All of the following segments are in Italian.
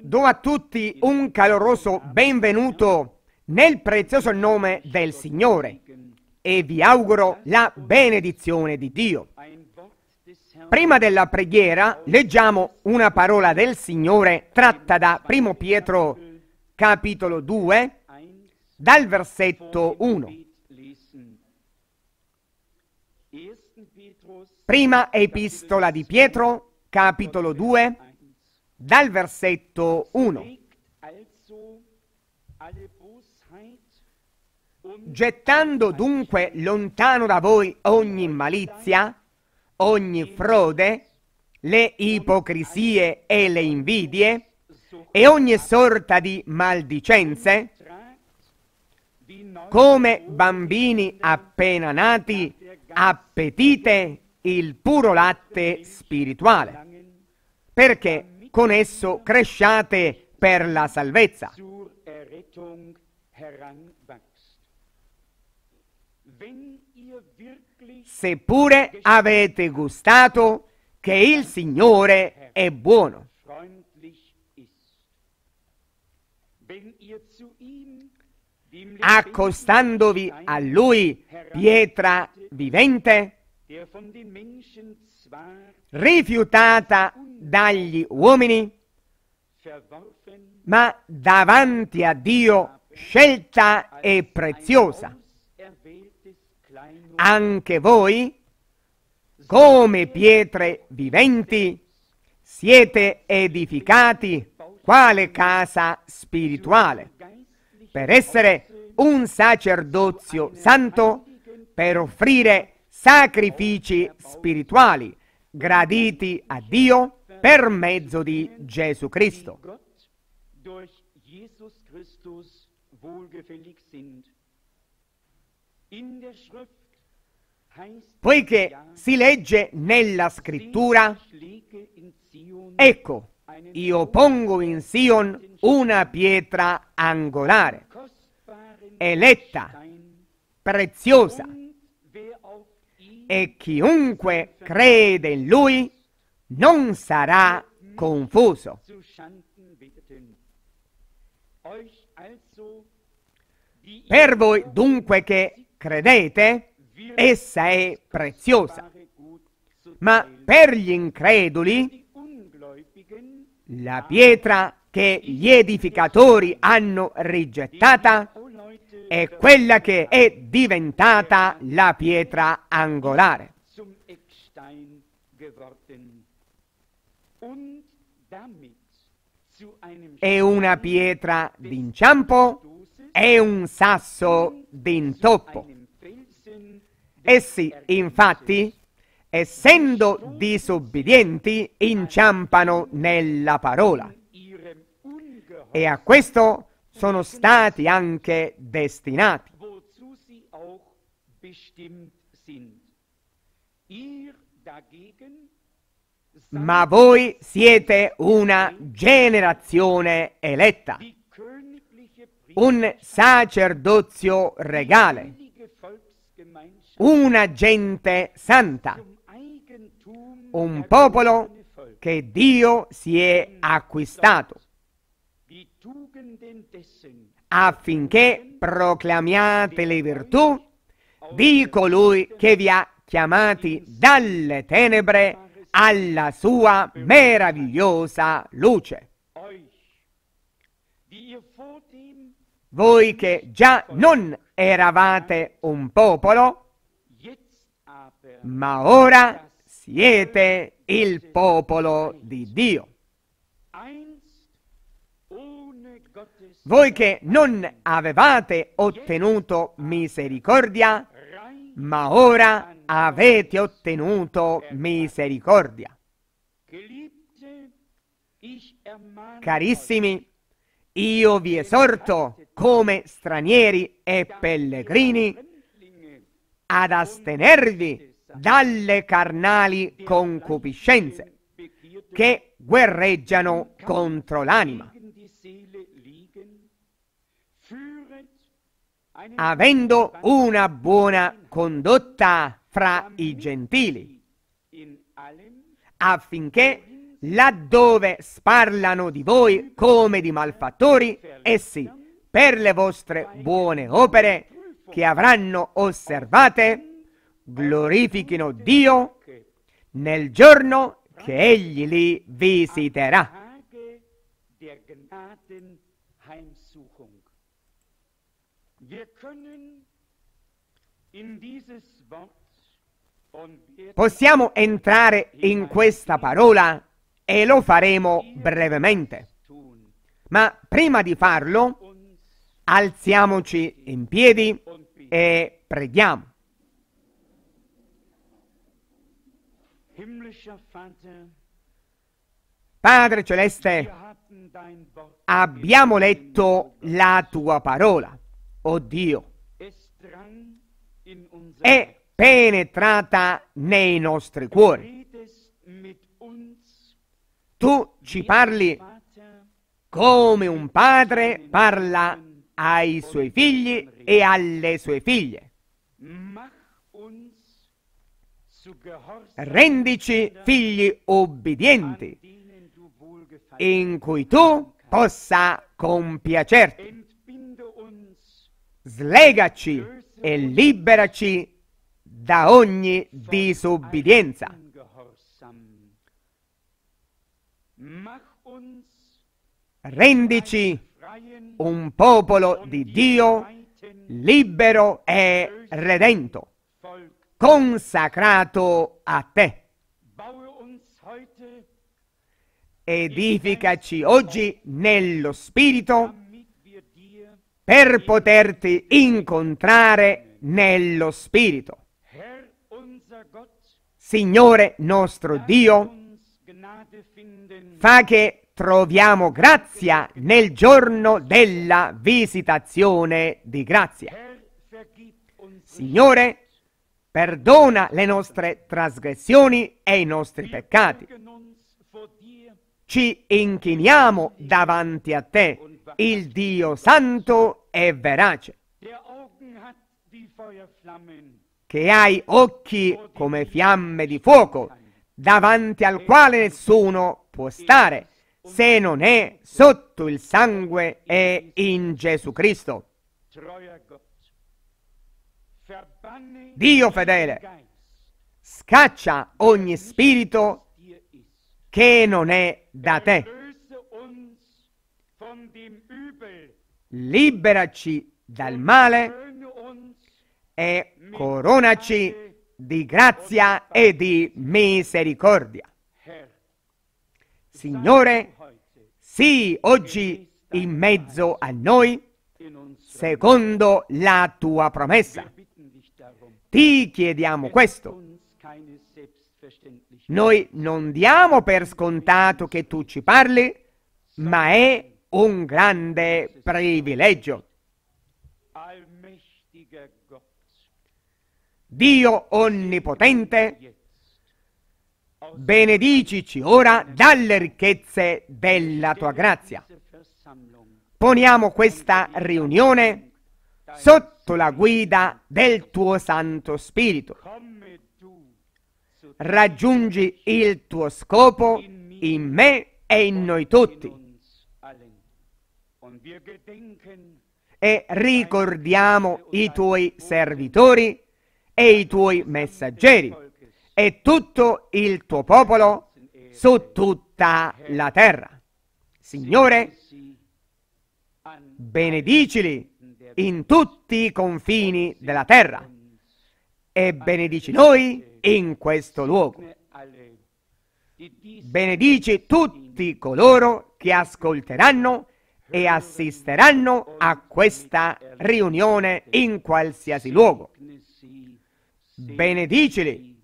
Do a tutti un caloroso benvenuto nel prezioso nome del Signore e vi auguro la benedizione di Dio. Prima della preghiera leggiamo una parola del Signore tratta da 1 Pietro capitolo 2 dal versetto 1. Prima epistola di Pietro capitolo 2 dal versetto 1. Gettando dunque lontano da voi ogni malizia, ogni frode, le ipocrisie e le invidie, e ogni sorta di maldicenze, come bambini appena nati, appetite il puro latte spirituale, perché con esso cresciate per la salvezza. Seppure avete gustato che il Signore è buono. Accostandovi a Lui, pietra vivente, rifiutata dagli uomini, ma davanti a Dio scelta e preziosa. Anche voi, come pietre viventi, siete edificati quale casa spirituale, per essere un sacerdozio santo, per offrire sacrifici spirituali graditi a Dio per mezzo di Gesù Cristo. Poiché si legge nella scrittura, ecco, io pongo in Sion una pietra angolare, eletta, preziosa, e chiunque crede in lui non sarà confuso. Per voi dunque che credete, essa è preziosa, ma per gli increduli la pietra che gli edificatori hanno rigettata è quella che è diventata la pietra angolare. È una pietra d'inciampo, è un sasso d'intoppo. Essi, eh infatti, essendo disobbedienti, inciampano nella parola. E a questo sono stati anche destinati. Ma voi siete una generazione eletta, un sacerdozio regale, una gente santa, un popolo che Dio si è acquistato affinché proclamiate le virtù di colui che vi ha chiamati dalle tenebre alla sua meravigliosa luce. Voi che già non eravate un popolo, ma ora siete il popolo di Dio. Voi che non avevate ottenuto misericordia, ma ora avete ottenuto misericordia. Carissimi, io vi esorto come stranieri e pellegrini ad astenervi dalle carnali concupiscenze che guerreggiano contro l'anima. avendo una buona condotta fra i gentili, affinché laddove sparlano di voi come di malfattori, essi per le vostre buone opere che avranno osservate, glorifichino Dio nel giorno che Egli li visiterà. Heimsuchung. Possiamo entrare in questa parola e lo faremo brevemente. Ma prima di farlo, alziamoci in piedi e preghiamo. Padre Celeste, abbiamo letto la tua parola o Dio, è penetrata nei nostri cuori. Tu ci parli come un padre parla ai suoi figli e alle sue figlie. Rendici figli obbedienti in cui tu possa compiacerti. Slegaci e liberaci da ogni disobbedienza. Rendici un popolo di Dio libero e redento, consacrato a te. Edificaci oggi nello Spirito per poterti incontrare nello Spirito. Signore nostro Dio, fa che troviamo grazia nel giorno della visitazione di grazia. Signore, perdona le nostre trasgressioni e i nostri peccati. Ci inchiniamo davanti a te il Dio Santo è verace, che hai occhi come fiamme di fuoco, davanti al quale nessuno può stare, se non è sotto il sangue e in Gesù Cristo. Dio fedele, scaccia ogni spirito che non è da te. liberaci dal male e coronaci di grazia e di misericordia. Signore, sii oggi in mezzo a noi secondo la tua promessa. Ti chiediamo questo. Noi non diamo per scontato che tu ci parli, ma è un grande privilegio. Dio Onnipotente, benedicici ora dalle ricchezze della tua grazia. Poniamo questa riunione sotto la guida del tuo Santo Spirito. Raggiungi il tuo scopo in me e in noi tutti e ricordiamo i tuoi servitori e i tuoi messaggeri e tutto il tuo popolo su tutta la terra. Signore, benedicili in tutti i confini della terra e benedici noi in questo luogo. Benedici tutti coloro che ascolteranno e assisteranno a questa riunione in qualsiasi luogo. Benedicili,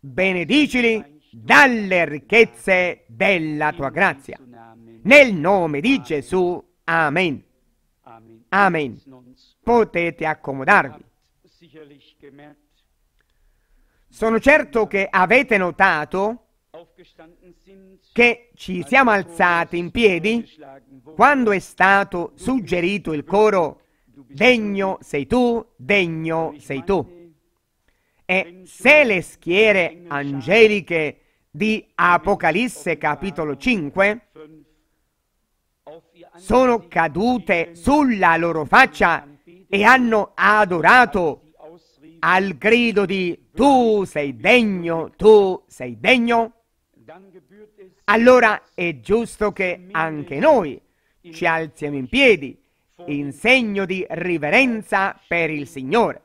benedicili dalle ricchezze della tua grazia. Nel nome di Gesù, Amen. Amen. Potete accomodarvi. Sono certo che avete notato che ci siamo alzati in piedi quando è stato suggerito il coro Degno sei tu, degno sei tu. E se le schiere angeliche di Apocalisse capitolo 5 sono cadute sulla loro faccia e hanno adorato al grido di tu sei degno, tu sei degno, allora è giusto che anche noi ci alziamo in piedi in segno di riverenza per il Signore,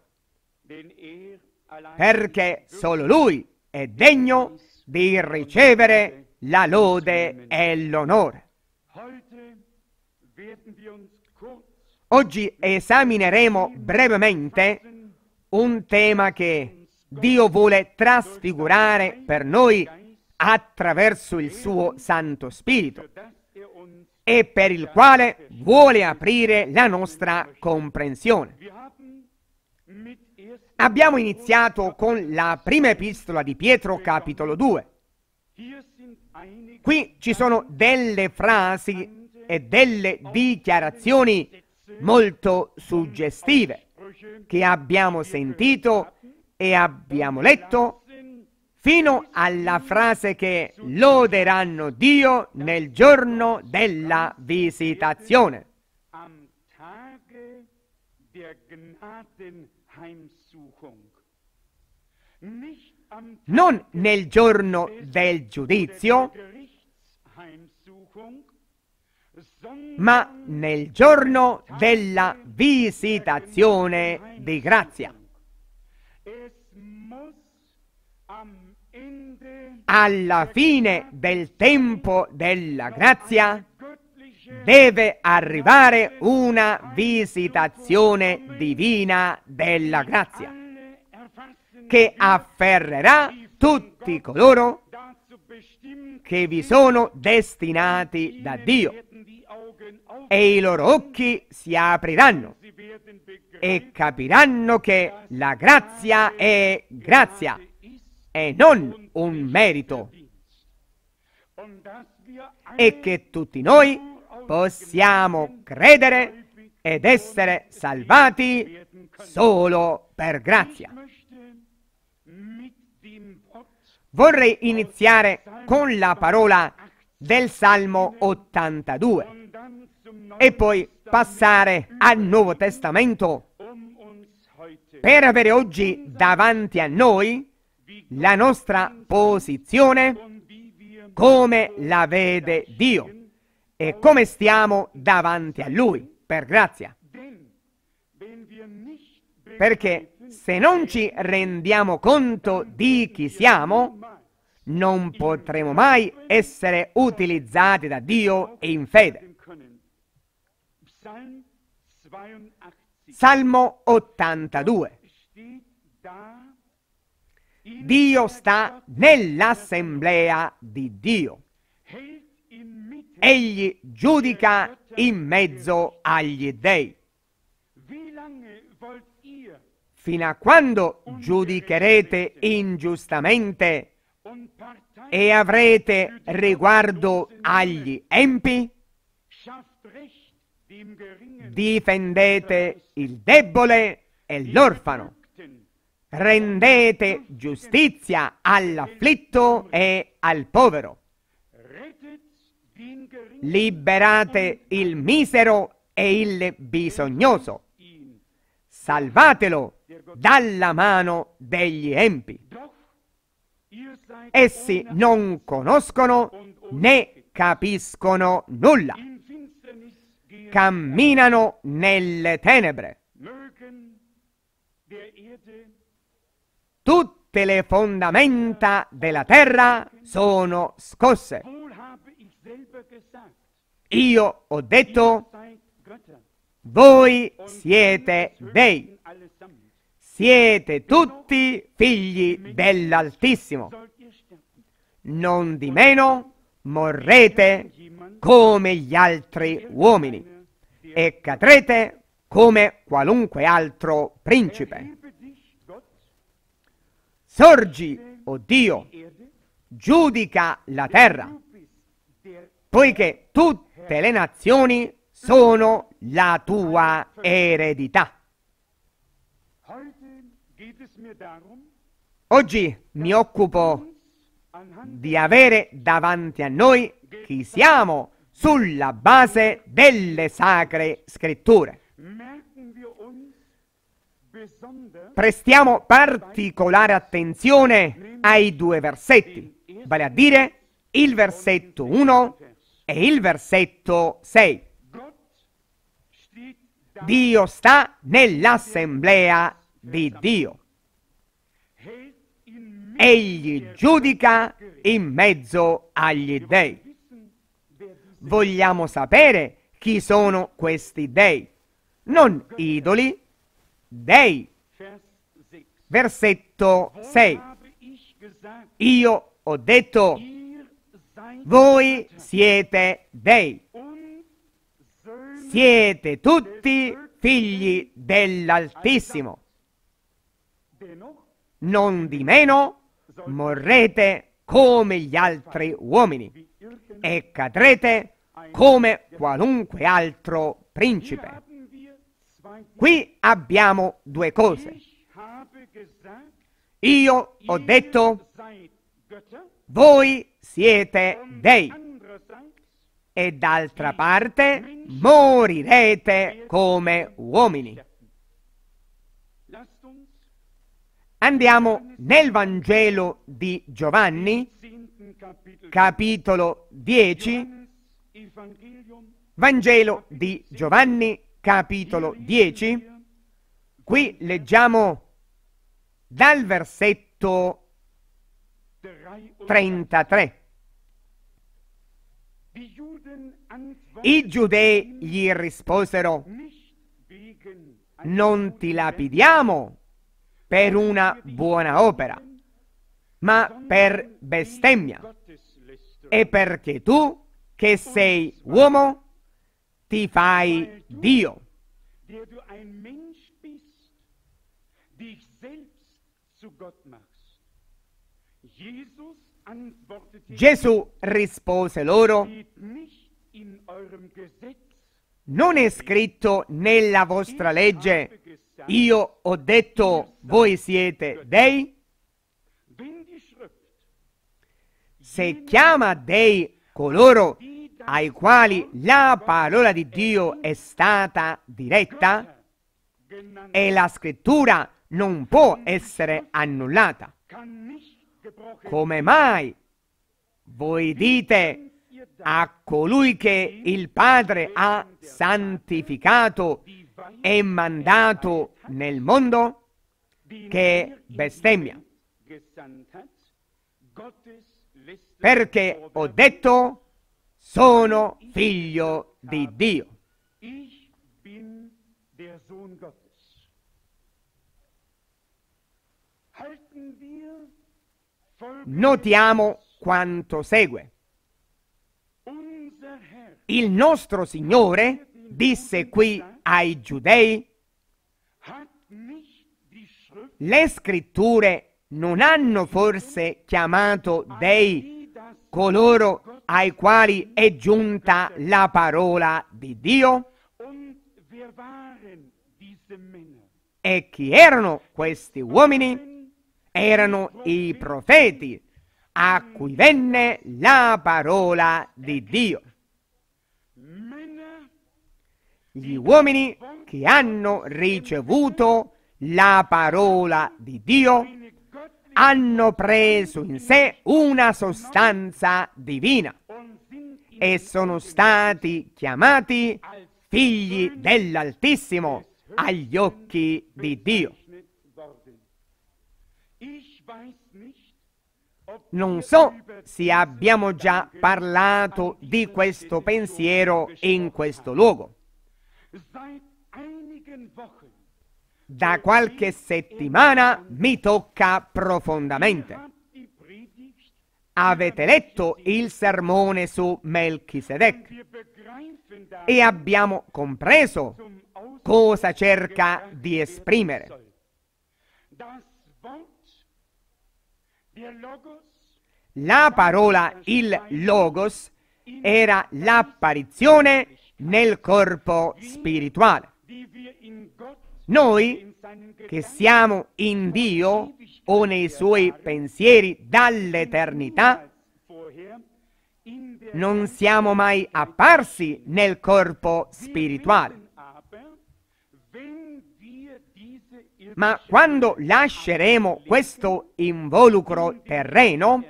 perché solo Lui è degno di ricevere la lode e l'onore. Oggi esamineremo brevemente un tema che Dio vuole trasfigurare per noi attraverso il suo Santo Spirito e per il quale vuole aprire la nostra comprensione. Abbiamo iniziato con la prima epistola di Pietro, capitolo 2. Qui ci sono delle frasi e delle dichiarazioni molto suggestive che abbiamo sentito e abbiamo letto fino alla frase che loderanno Dio nel giorno della visitazione. Non nel giorno del giudizio, ma nel giorno della visitazione di grazia alla fine del tempo della grazia deve arrivare una visitazione divina della grazia che afferrerà tutti coloro che vi sono destinati da Dio e i loro occhi si apriranno e capiranno che la grazia è grazia e non un merito e che tutti noi possiamo credere ed essere salvati solo per grazia. Vorrei iniziare con la parola del Salmo 82 e poi passare al Nuovo Testamento per avere oggi davanti a noi la nostra posizione come la vede Dio e come stiamo davanti a Lui, per grazia. Perché se non ci rendiamo conto di chi siamo, non potremo mai essere utilizzati da Dio in fede. Salmo 82 Dio sta nell'assemblea di Dio. Egli giudica in mezzo agli dèi. Fino a quando giudicherete ingiustamente e avrete riguardo agli empi? Difendete il debole e l'orfano rendete giustizia all'afflitto e al povero. Liberate il misero e il bisognoso. Salvatelo dalla mano degli empi. Essi non conoscono né capiscono nulla. Camminano nelle tenebre tutte le fondamenta della terra sono scosse. Io ho detto, voi siete dei, siete tutti figli dell'Altissimo. Non di meno morrete come gli altri uomini e cadrete come qualunque altro principe. Sorgi, o oh Dio, giudica la terra, poiché tutte le nazioni sono la tua eredità. Oggi mi occupo di avere davanti a noi chi siamo sulla base delle sacre scritture. Prestiamo particolare attenzione ai due versetti, vale a dire il versetto 1 e il versetto 6. Dio sta nell'assemblea di Dio. Egli giudica in mezzo agli dei. Vogliamo sapere chi sono questi dei. Non idoli, dei. Versetto 6. Io ho detto, voi siete dei. Siete tutti figli dell'Altissimo. Non di meno morrete come gli altri uomini e cadrete come qualunque altro principe. Qui abbiamo due cose. Io ho detto, voi siete dei, e d'altra parte morirete come uomini. Andiamo nel Vangelo di Giovanni, capitolo 10, Vangelo di Giovanni, capitolo 10, qui leggiamo dal versetto 33. I giudei gli risposero, non ti lapidiamo per una buona opera, ma per bestemmia. E perché tu, che sei uomo, ti fai Dio. Gesù rispose loro, non è scritto nella vostra legge, io ho detto voi siete dei? Se chiama dei coloro ai quali la parola di Dio è stata diretta e la scrittura non può essere annullata. Come mai voi dite a colui che il Padre ha santificato e mandato nel mondo che bestemmia? Perché ho detto sono figlio di Dio. Notiamo quanto segue. Il nostro Signore disse qui ai giudei, le scritture non hanno forse chiamato dei coloro ai quali è giunta la parola di Dio? E chi erano questi uomini? Erano i profeti a cui venne la parola di Dio. Gli uomini che hanno ricevuto la parola di Dio hanno preso in sé una sostanza divina e sono stati chiamati figli dell'Altissimo agli occhi di Dio. Non so se abbiamo già parlato di questo pensiero in questo luogo. Da qualche settimana mi tocca profondamente. Avete letto il sermone su Melchisedec e abbiamo compreso cosa cerca di esprimere. La parola il logos era l'apparizione nel corpo spirituale noi che siamo in Dio o nei suoi pensieri dall'eternità, non siamo mai apparsi nel corpo spirituale. Ma quando lasceremo questo involucro terreno,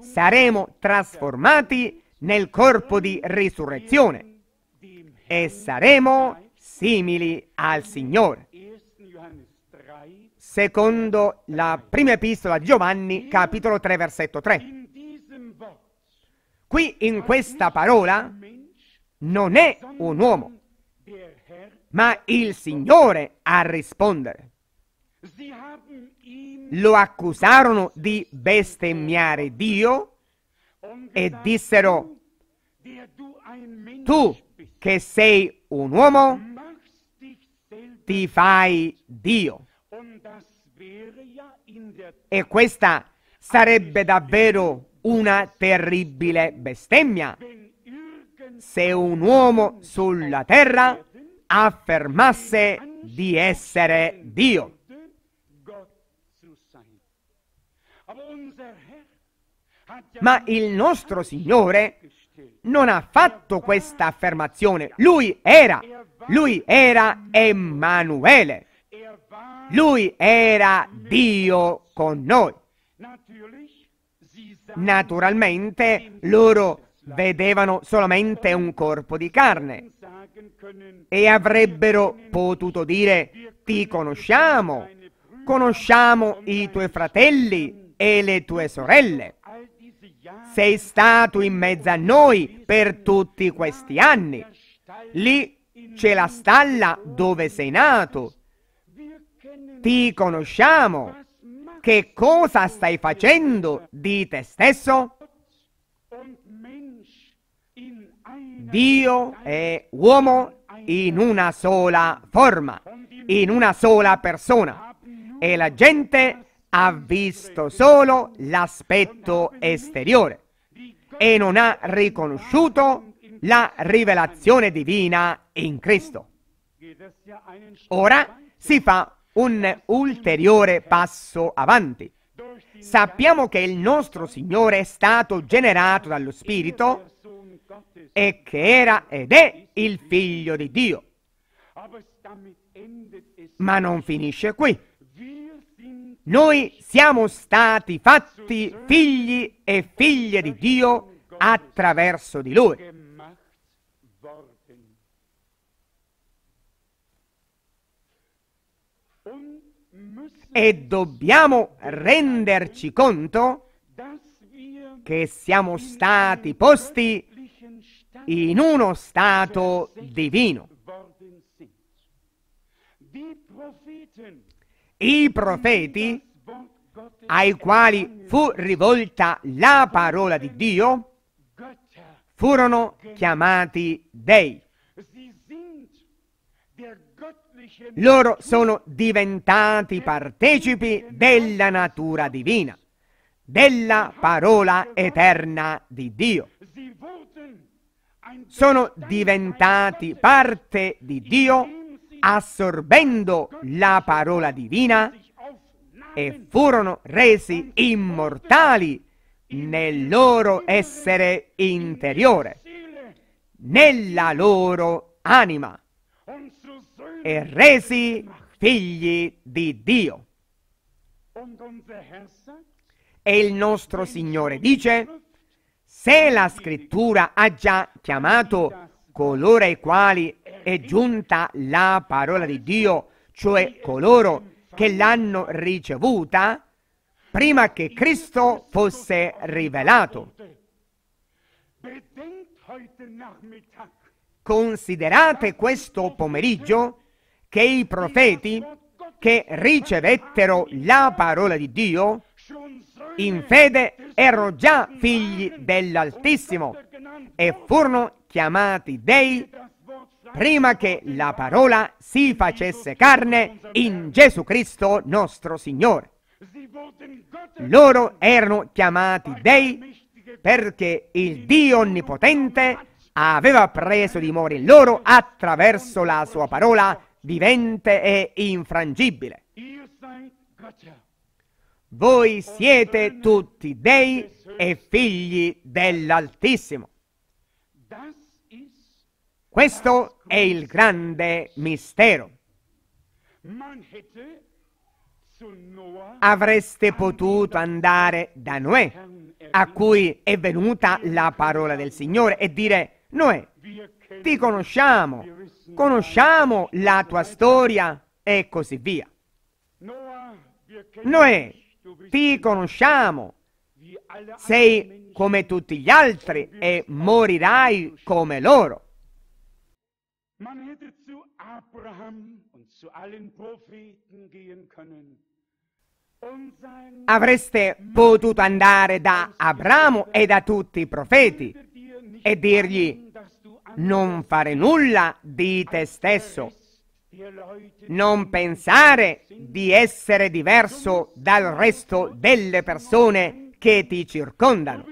saremo trasformati nel corpo di risurrezione e saremo simili al Signore secondo la prima epistola di Giovanni, capitolo 3, versetto 3. Qui in questa parola non è un uomo, ma il Signore a rispondere. Lo accusarono di bestemmiare Dio e dissero, tu che sei un uomo, ti fai Dio. E questa sarebbe davvero una terribile bestemmia se un uomo sulla terra affermasse di essere Dio. Ma il nostro Signore non ha fatto questa affermazione. Lui era, lui era Emanuele. Lui era Dio con noi. Naturalmente loro vedevano solamente un corpo di carne e avrebbero potuto dire ti conosciamo, conosciamo i tuoi fratelli e le tue sorelle. Sei stato in mezzo a noi per tutti questi anni. Lì c'è la stalla dove sei nato, ti conosciamo. Che cosa stai facendo di te stesso? Dio è uomo in una sola forma, in una sola persona. E la gente ha visto solo l'aspetto esteriore e non ha riconosciuto la rivelazione divina in Cristo. Ora si fa un ulteriore passo avanti. Sappiamo che il nostro Signore è stato generato dallo Spirito e che era ed è il Figlio di Dio. Ma non finisce qui. Noi siamo stati fatti figli e figlie di Dio attraverso di Lui. E dobbiamo renderci conto che siamo stati posti in uno stato divino. I profeti ai quali fu rivolta la parola di Dio furono chiamati dei. Loro sono diventati partecipi della natura divina, della parola eterna di Dio. Sono diventati parte di Dio assorbendo la parola divina e furono resi immortali nel loro essere interiore, nella loro anima e resi figli di Dio. E il nostro Signore dice, se la scrittura ha già chiamato coloro ai quali è giunta la parola di Dio, cioè coloro che l'hanno ricevuta, prima che Cristo fosse rivelato. Considerate questo pomeriggio che i profeti che ricevettero la parola di Dio in fede erano già figli dell'Altissimo e furono chiamati dei prima che la parola si facesse carne in Gesù Cristo nostro Signore. Loro erano chiamati dei perché il Dio Onnipotente aveva preso dimora in loro attraverso la sua parola vivente e infrangibile. Voi siete tutti dei e figli dell'Altissimo. Questo è il grande mistero. Avreste potuto andare da Noè, a cui è venuta la parola del Signore, e dire, Noè, ti conosciamo, conosciamo la tua storia e così via. Noè, ti conosciamo, sei come tutti gli altri e morirai come loro. Avreste potuto andare da Abramo e da tutti i profeti e dirgli non fare nulla di te stesso, non pensare di essere diverso dal resto delle persone che ti circondano.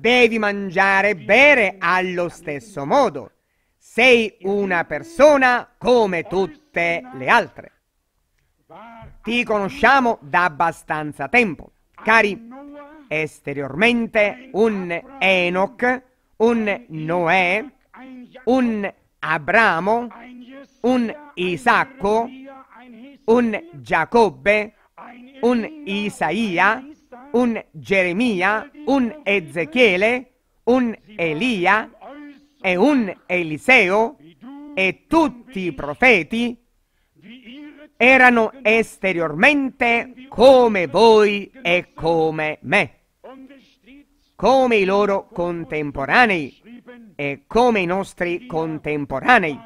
Devi mangiare e bere allo stesso modo. Sei una persona come tutte le altre. Ti conosciamo da abbastanza tempo. Cari, esteriormente un Enoch, un Noè, un Abramo, un Isacco, un Giacobbe, un Isaia, un Geremia, un Ezechiele, un Elia e un Eliseo e tutti i profeti erano esteriormente come voi e come me come i loro contemporanei e come i nostri contemporanei.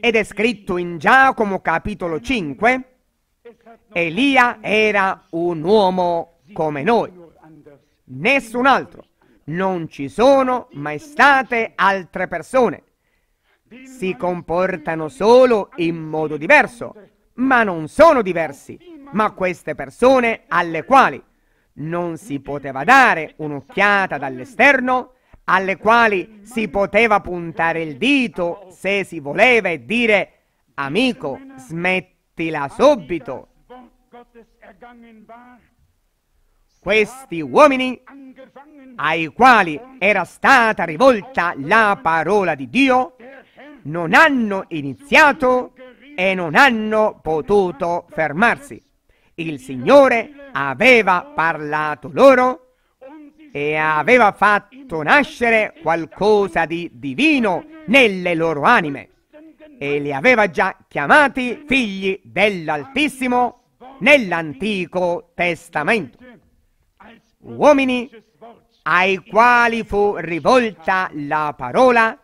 Ed è scritto in Giacomo capitolo 5, Elia era un uomo come noi, nessun altro. Non ci sono mai state altre persone. Si comportano solo in modo diverso, ma non sono diversi, ma queste persone alle quali non si poteva dare un'occhiata dall'esterno, alle quali si poteva puntare il dito se si voleva e dire «Amico, smettila subito!» Questi uomini, ai quali era stata rivolta la parola di Dio, non hanno iniziato e non hanno potuto fermarsi il Signore aveva parlato loro e aveva fatto nascere qualcosa di divino nelle loro anime e li aveva già chiamati figli dell'Altissimo nell'Antico Testamento. Uomini ai quali fu rivolta la parola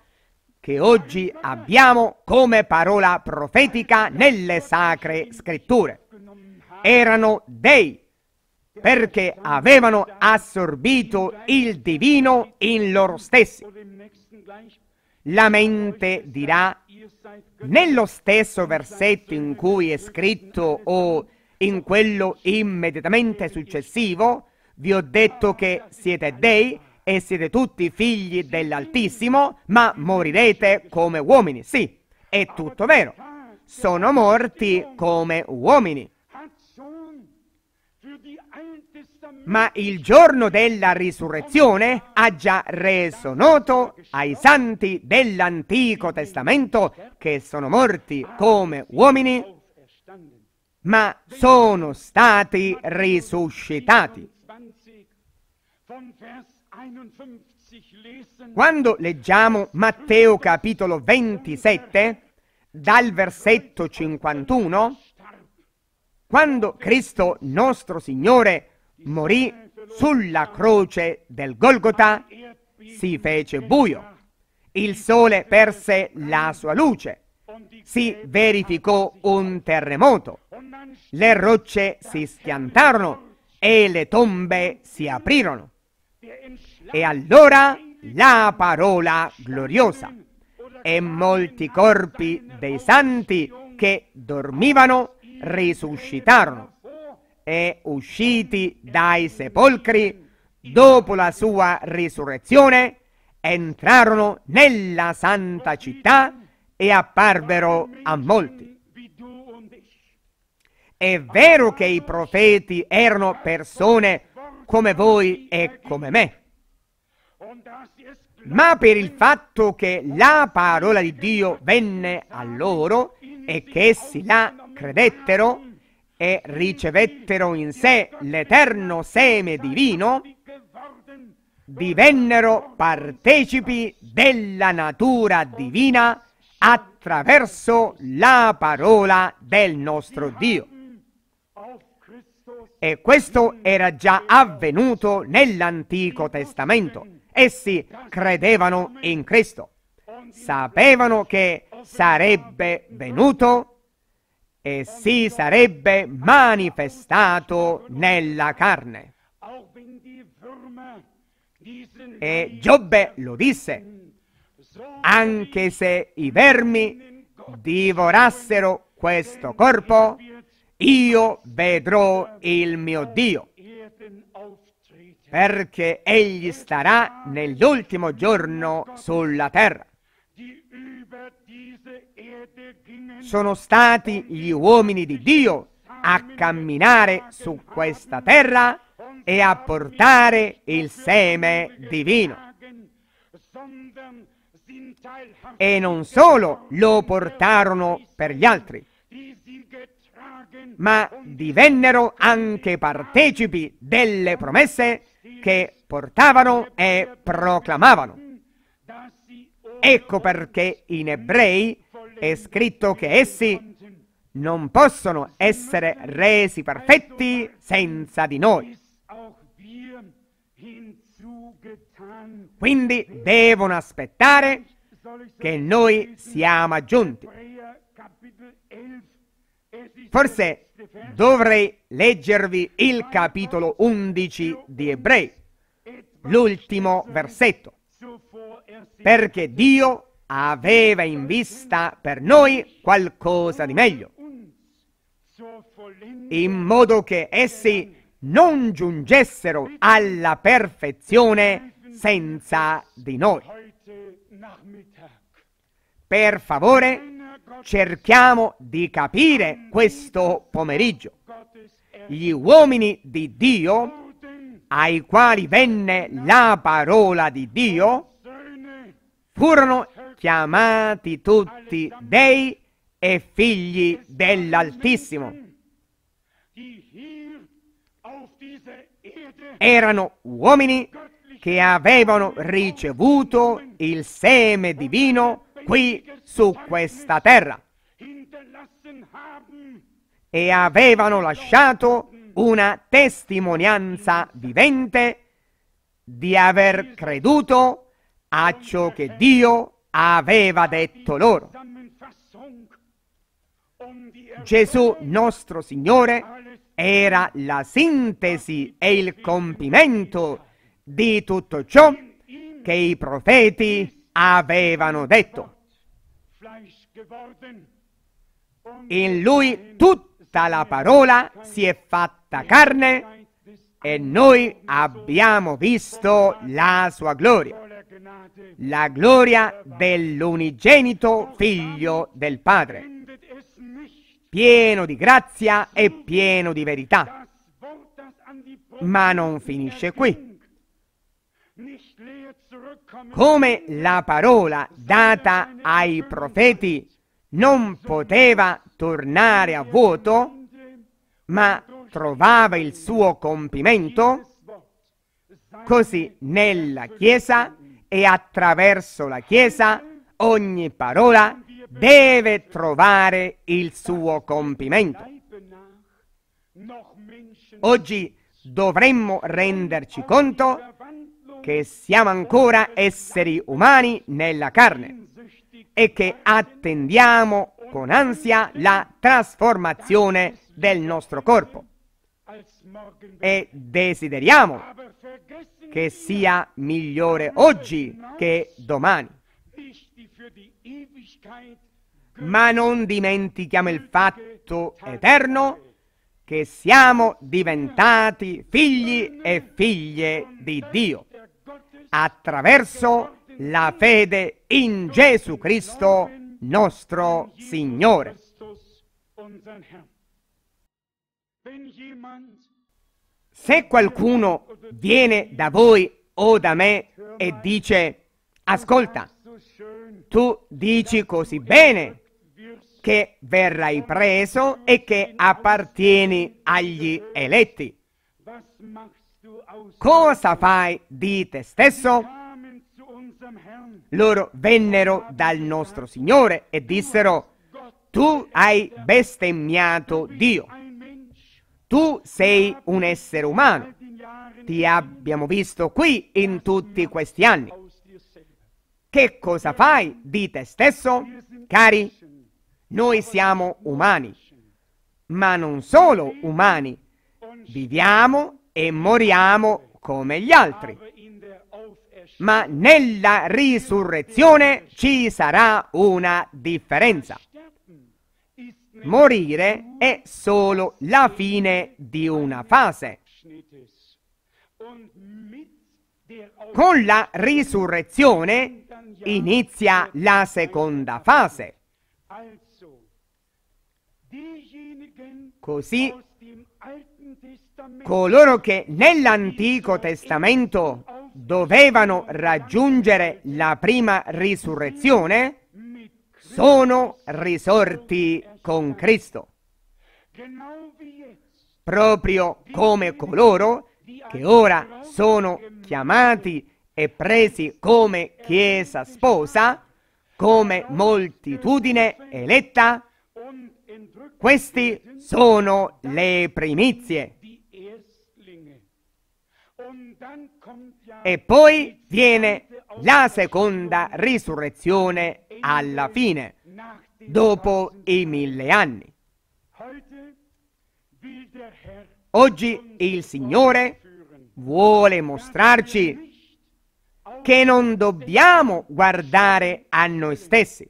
che oggi abbiamo come parola profetica nelle sacre scritture erano dei, perché avevano assorbito il divino in loro stessi. La mente dirà, nello stesso versetto in cui è scritto o in quello immediatamente successivo, vi ho detto che siete dei e siete tutti figli dell'Altissimo, ma morirete come uomini. Sì, è tutto vero. Sono morti come uomini. ma il giorno della risurrezione ha già reso noto ai santi dell'Antico Testamento che sono morti come uomini, ma sono stati risuscitati. Quando leggiamo Matteo capitolo 27, dal versetto 51, quando Cristo nostro Signore morì sulla croce del Golgotha, si fece buio. Il sole perse la sua luce. Si verificò un terremoto. Le rocce si schiantarono e le tombe si aprirono. E allora la parola gloriosa e molti corpi dei santi che dormivano risuscitarono e usciti dai sepolcri dopo la sua risurrezione, entrarono nella santa città e apparvero a molti. È vero che i profeti erano persone come voi e come me, ma per il fatto che la parola di Dio venne a loro e che essi la credettero, e ricevettero in sé l'eterno seme divino, divennero partecipi della natura divina attraverso la parola del nostro Dio. E questo era già avvenuto nell'Antico Testamento. Essi credevano in Cristo, sapevano che sarebbe venuto e si sarebbe manifestato nella carne. E Giobbe lo disse, anche se i vermi divorassero questo corpo, io vedrò il mio Dio, perché egli starà nell'ultimo giorno sulla terra. Sono stati gli uomini di Dio a camminare su questa terra e a portare il seme divino. E non solo lo portarono per gli altri, ma divennero anche partecipi delle promesse che portavano e proclamavano. Ecco perché in ebrei è scritto che essi non possono essere resi perfetti senza di noi. Quindi devono aspettare che noi siamo aggiunti. Forse dovrei leggervi il capitolo 11 di Ebrei, l'ultimo versetto perché Dio aveva in vista per noi qualcosa di meglio, in modo che essi non giungessero alla perfezione senza di noi. Per favore, cerchiamo di capire questo pomeriggio. Gli uomini di Dio, ai quali venne la parola di Dio, furono chiamati tutti dei e figli dell'Altissimo. Erano uomini che avevano ricevuto il seme divino qui su questa terra e avevano lasciato una testimonianza vivente di aver creduto a ciò che Dio aveva detto loro. Gesù nostro Signore era la sintesi e il compimento di tutto ciò che i profeti avevano detto. In lui tutta la parola si è fatta carne e noi abbiamo visto la sua gloria la gloria dell'unigenito figlio del Padre, pieno di grazia e pieno di verità. Ma non finisce qui. Come la parola data ai profeti non poteva tornare a vuoto, ma trovava il suo compimento, così nella Chiesa e attraverso la Chiesa ogni parola deve trovare il suo compimento. Oggi dovremmo renderci conto che siamo ancora esseri umani nella carne e che attendiamo con ansia la trasformazione del nostro corpo e desideriamo che sia migliore oggi che domani. Ma non dimentichiamo il fatto eterno che siamo diventati figli e figlie di Dio attraverso la fede in Gesù Cristo nostro Signore. Se qualcuno viene da voi o da me e dice, ascolta, tu dici così bene che verrai preso e che appartieni agli eletti. Cosa fai di te stesso? Loro vennero dal nostro Signore e dissero, tu hai bestemmiato Dio. Tu sei un essere umano. Ti abbiamo visto qui in tutti questi anni. Che cosa fai di te stesso? Cari, noi siamo umani, ma non solo umani. Viviamo e moriamo come gli altri. Ma nella risurrezione ci sarà una differenza. Morire è solo la fine di una fase. Con la risurrezione inizia la seconda fase. Così coloro che nell'Antico Testamento dovevano raggiungere la prima risurrezione sono risorti con Cristo, proprio come coloro che ora sono chiamati e presi come Chiesa sposa, come moltitudine certo eletta, questi sono le primizie. E poi viene la seconda risurrezione alla fine, dopo i mille anni. Oggi il Signore vuole mostrarci che non dobbiamo guardare a noi stessi,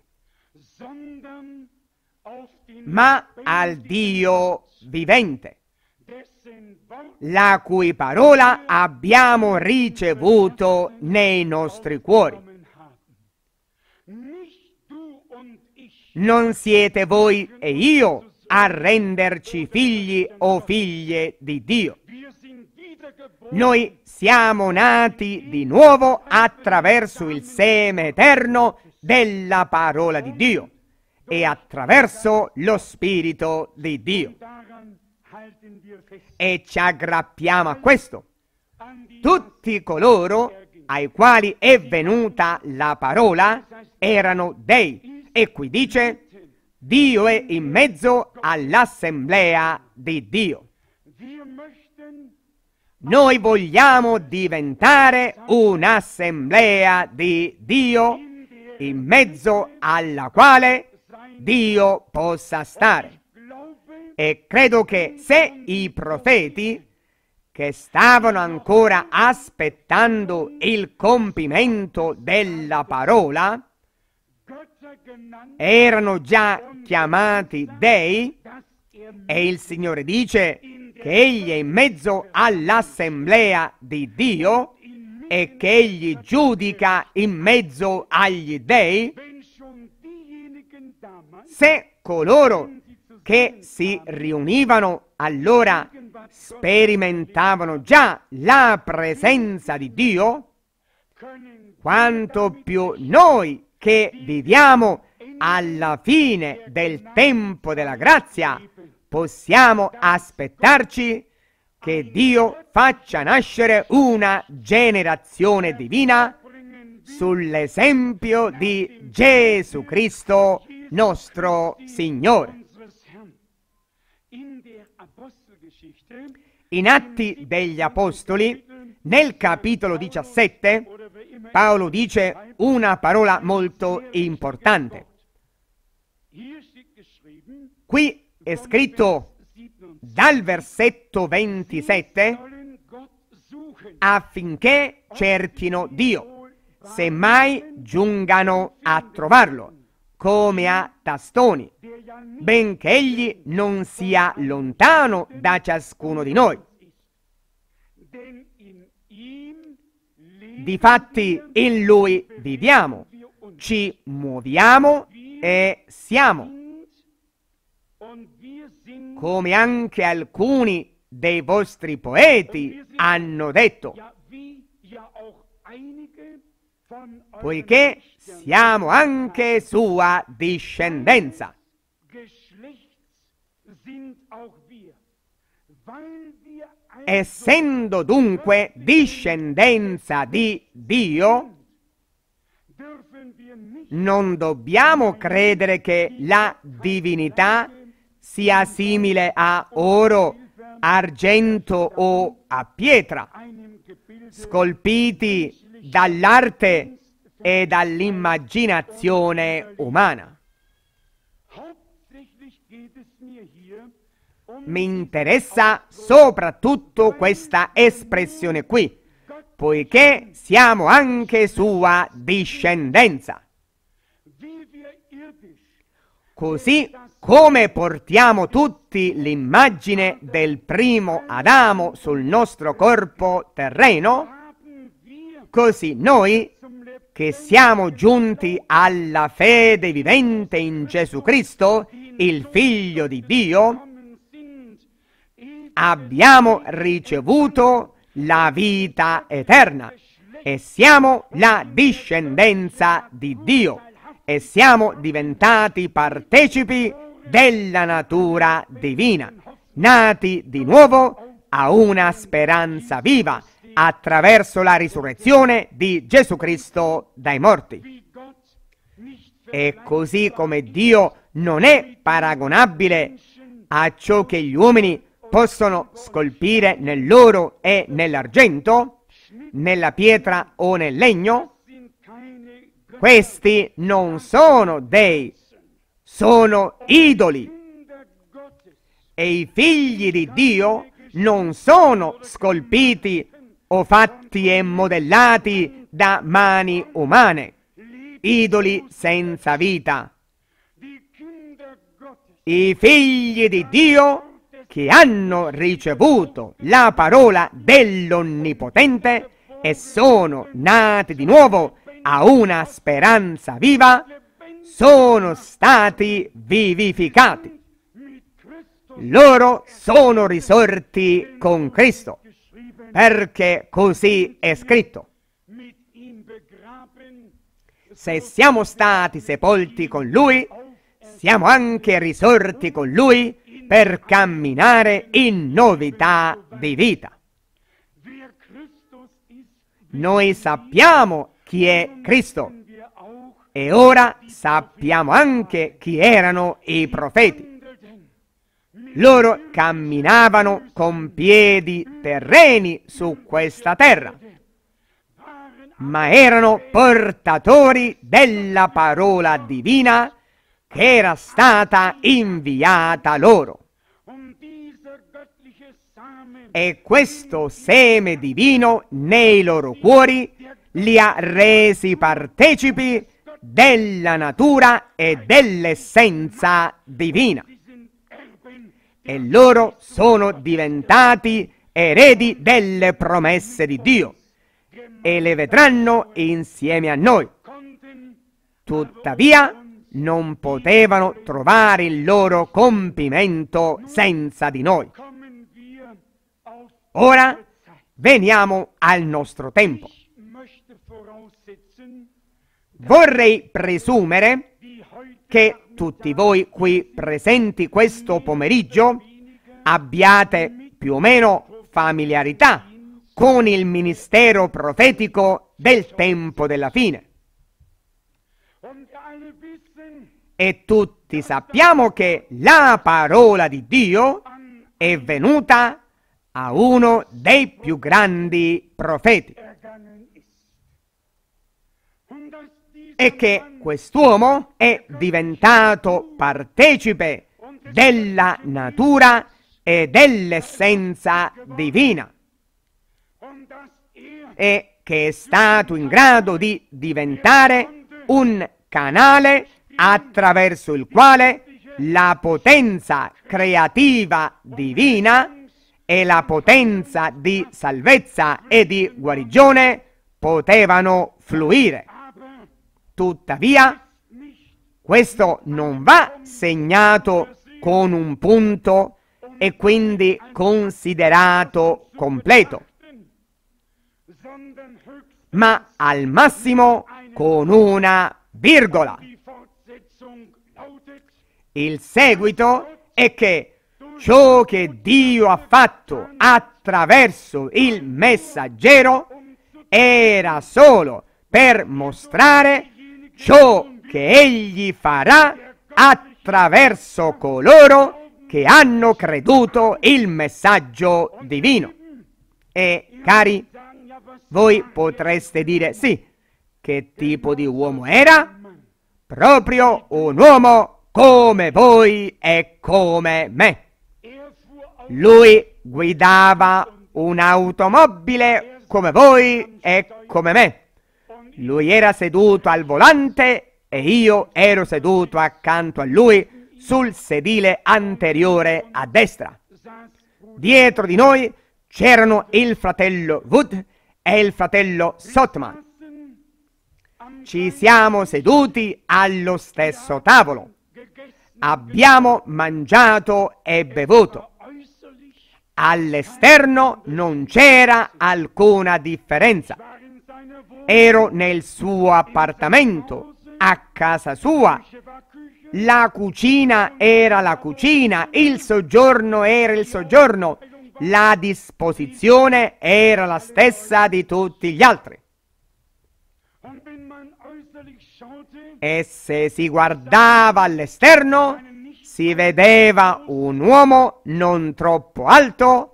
ma al Dio vivente, la cui parola abbiamo ricevuto nei nostri cuori. Non siete voi e io a renderci figli o figlie di Dio. Noi siamo nati di nuovo attraverso il seme eterno della parola di Dio e attraverso lo Spirito di Dio. E ci aggrappiamo a questo. Tutti coloro ai quali è venuta la parola erano dei, e qui dice, Dio è in mezzo all'assemblea di Dio. Noi vogliamo diventare un'assemblea di Dio in mezzo alla quale Dio possa stare. E credo che se i profeti che stavano ancora aspettando il compimento della parola, erano già chiamati dei e il Signore dice che egli è in mezzo all'assemblea di Dio e che egli giudica in mezzo agli dei, se coloro che si riunivano allora sperimentavano già la presenza di Dio, quanto più noi che viviamo alla fine del tempo della grazia, possiamo aspettarci che Dio faccia nascere una generazione divina sull'esempio di Gesù Cristo nostro Signore. In Atti degli Apostoli, nel capitolo 17, Paolo dice una parola molto importante. Qui è scritto dal versetto 27 affinché cerchino Dio, semmai giungano a trovarlo, come a tastoni, benché egli non sia lontano da ciascuno di noi. Difatti in Lui viviamo, ci muoviamo e siamo. Come anche alcuni dei vostri poeti hanno detto, poiché siamo anche sua discendenza essendo dunque discendenza di Dio, non dobbiamo credere che la divinità sia simile a oro, argento o a pietra, scolpiti dall'arte e dall'immaginazione umana. Mi interessa soprattutto questa espressione qui, poiché siamo anche sua discendenza. Così come portiamo tutti l'immagine del primo Adamo sul nostro corpo terreno, così noi che siamo giunti alla fede vivente in Gesù Cristo, il Figlio di Dio, abbiamo ricevuto la vita eterna e siamo la discendenza di Dio e siamo diventati partecipi della natura divina, nati di nuovo a una speranza viva attraverso la risurrezione di Gesù Cristo dai morti. E così come Dio non è paragonabile a ciò che gli uomini possono scolpire nell'oro e nell'argento, nella pietra o nel legno? Questi non sono dei, sono idoli. E i figli di Dio non sono scolpiti o fatti e modellati da mani umane, idoli senza vita. I figli di Dio sono che hanno ricevuto la parola dell'Onnipotente e sono nati di nuovo a una speranza viva, sono stati vivificati. Loro sono risorti con Cristo, perché così è scritto. Se siamo stati sepolti con Lui, siamo anche risorti con Lui per camminare in novità di vita. Noi sappiamo chi è Cristo e ora sappiamo anche chi erano i profeti. Loro camminavano con piedi terreni su questa terra, ma erano portatori della parola divina che era stata inviata loro. E questo seme divino nei loro cuori li ha resi partecipi della natura e dell'essenza divina. E loro sono diventati eredi delle promesse di Dio e le vedranno insieme a noi. Tuttavia, non potevano trovare il loro compimento senza di noi. Ora veniamo al nostro tempo. Vorrei presumere che tutti voi qui presenti questo pomeriggio abbiate più o meno familiarità con il ministero profetico del tempo della fine. E tutti sappiamo che la parola di Dio è venuta a uno dei più grandi profeti. E che quest'uomo è diventato partecipe della natura e dell'essenza divina e che è stato in grado di diventare un canale attraverso il quale la potenza creativa divina e la potenza di salvezza e di guarigione potevano fluire. Tuttavia, questo non va segnato con un punto e quindi considerato completo, ma al massimo con una virgola. Il seguito è che ciò che Dio ha fatto attraverso il messaggero era solo per mostrare ciò che egli farà attraverso coloro che hanno creduto il messaggio divino. E cari, voi potreste dire sì, che tipo di uomo era? Proprio un uomo come voi e come me. Lui guidava un'automobile come voi e come me. Lui era seduto al volante e io ero seduto accanto a lui sul sedile anteriore a destra. Dietro di noi c'erano il fratello Wood e il fratello Sotman. Ci siamo seduti allo stesso tavolo abbiamo mangiato e bevuto. All'esterno non c'era alcuna differenza. Ero nel suo appartamento, a casa sua. La cucina era la cucina, il soggiorno era il soggiorno, la disposizione era la stessa di tutti gli altri e se si guardava all'esterno si vedeva un uomo non troppo alto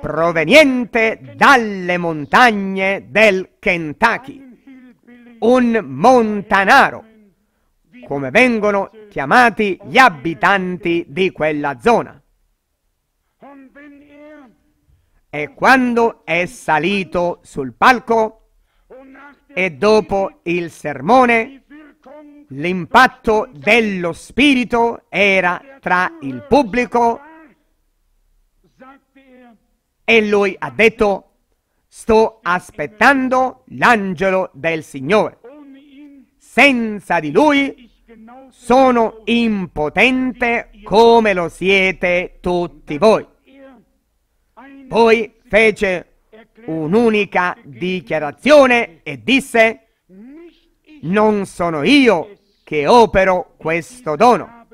proveniente dalle montagne del Kentucky, un montanaro, come vengono chiamati gli abitanti di quella zona. E quando è salito sul palco e dopo il sermone l'impatto dello Spirito era tra il pubblico e lui ha detto sto aspettando l'angelo del Signore. Senza di lui sono impotente come lo siete tutti voi. Poi fece un'unica dichiarazione e disse, non sono io che opero questo dono,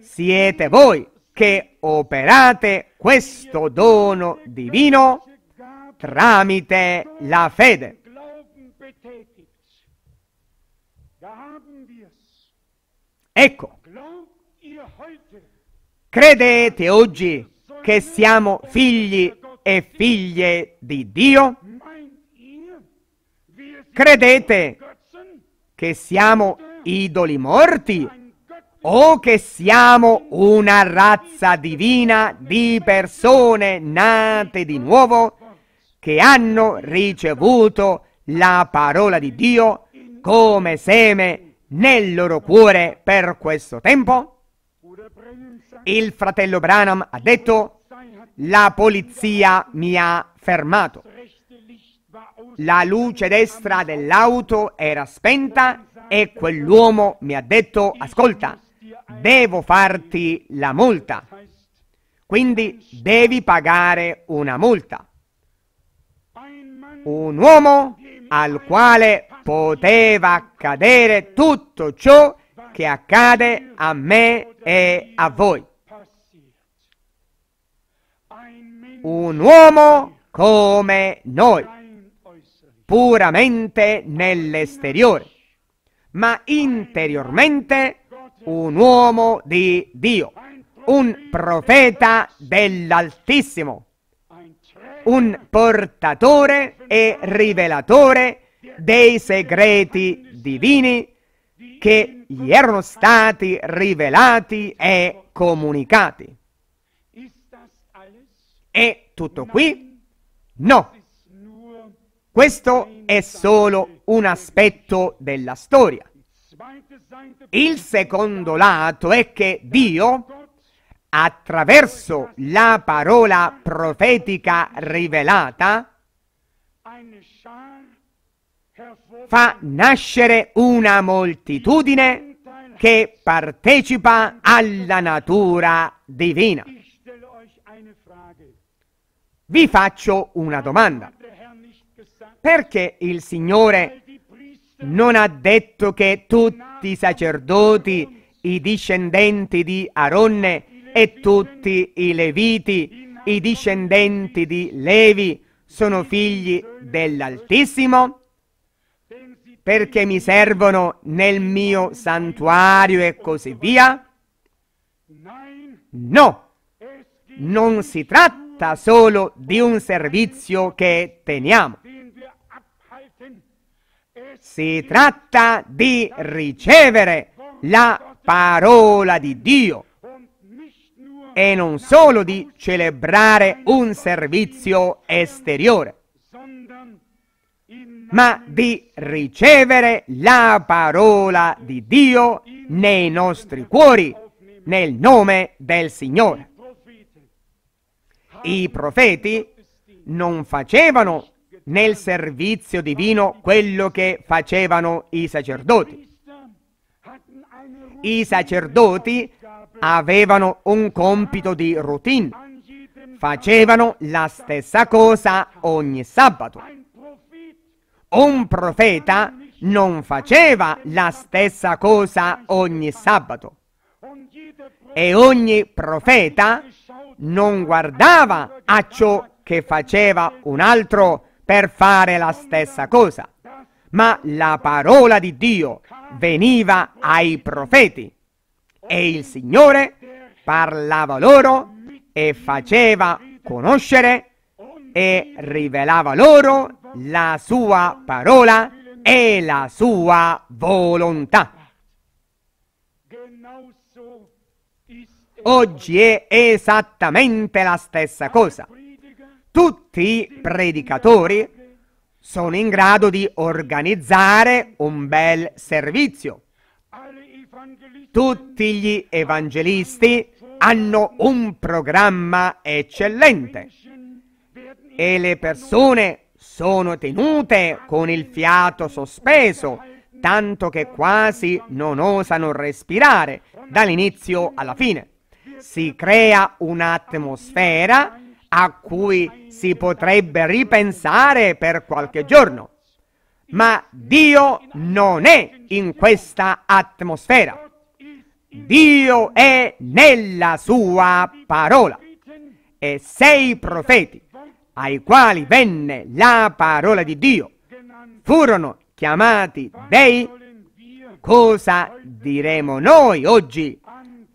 siete voi che operate questo dono divino tramite la fede. Ecco, credete oggi che siamo figli e figlie di Dio? Credete che siamo idoli morti o che siamo una razza divina di persone nate di nuovo che hanno ricevuto la parola di Dio come seme nel loro cuore per questo tempo? Il fratello Branham ha detto la polizia mi ha fermato. La luce destra dell'auto era spenta e quell'uomo mi ha detto, ascolta, devo farti la multa. Quindi devi pagare una multa. Un uomo al quale poteva accadere tutto ciò che accade a me e a voi. un uomo come noi, puramente nell'esteriore, ma interiormente un uomo di Dio, un profeta dell'Altissimo, un portatore e rivelatore dei segreti divini che gli erano stati rivelati e comunicati. È tutto qui? No! Questo è solo un aspetto della storia. Il secondo lato è che Dio, attraverso la parola profetica rivelata, fa nascere una moltitudine che partecipa alla natura divina. Vi faccio una domanda. Perché il Signore non ha detto che tutti i sacerdoti, i discendenti di Aronne e tutti i Leviti, i discendenti di Levi, sono figli dell'Altissimo? Perché mi servono nel mio santuario e così via? No, non si tratta tratta solo di un servizio che teniamo. Si tratta di ricevere la parola di Dio e non solo di celebrare un servizio esteriore, ma di ricevere la parola di Dio nei nostri cuori, nel nome del Signore i profeti non facevano nel servizio divino quello che facevano i sacerdoti. I sacerdoti avevano un compito di routine, facevano la stessa cosa ogni sabato. Un profeta non faceva la stessa cosa ogni sabato e ogni profeta non guardava a ciò che faceva un altro per fare la stessa cosa, ma la parola di Dio veniva ai profeti e il Signore parlava loro e faceva conoscere e rivelava loro la sua parola e la sua volontà. Oggi è esattamente la stessa cosa. Tutti i predicatori sono in grado di organizzare un bel servizio. Tutti gli evangelisti hanno un programma eccellente e le persone sono tenute con il fiato sospeso, tanto che quasi non osano respirare dall'inizio alla fine si crea un'atmosfera a cui si potrebbe ripensare per qualche giorno. Ma Dio non è in questa atmosfera. Dio è nella sua parola. E sei profeti ai quali venne la parola di Dio furono chiamati dei, cosa diremo noi oggi,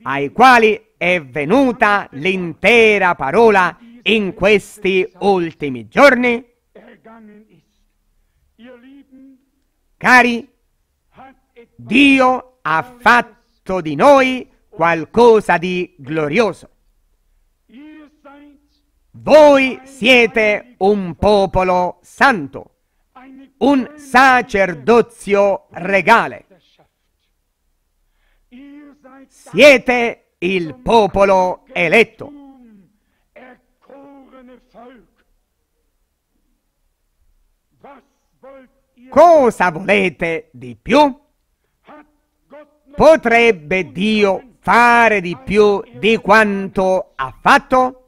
ai quali è venuta l'intera parola in questi ultimi giorni? Cari, Dio ha fatto di noi qualcosa di glorioso. Voi siete un popolo santo, un sacerdozio regale. Siete il popolo eletto. Cosa volete di più? Potrebbe Dio fare di più di quanto ha fatto?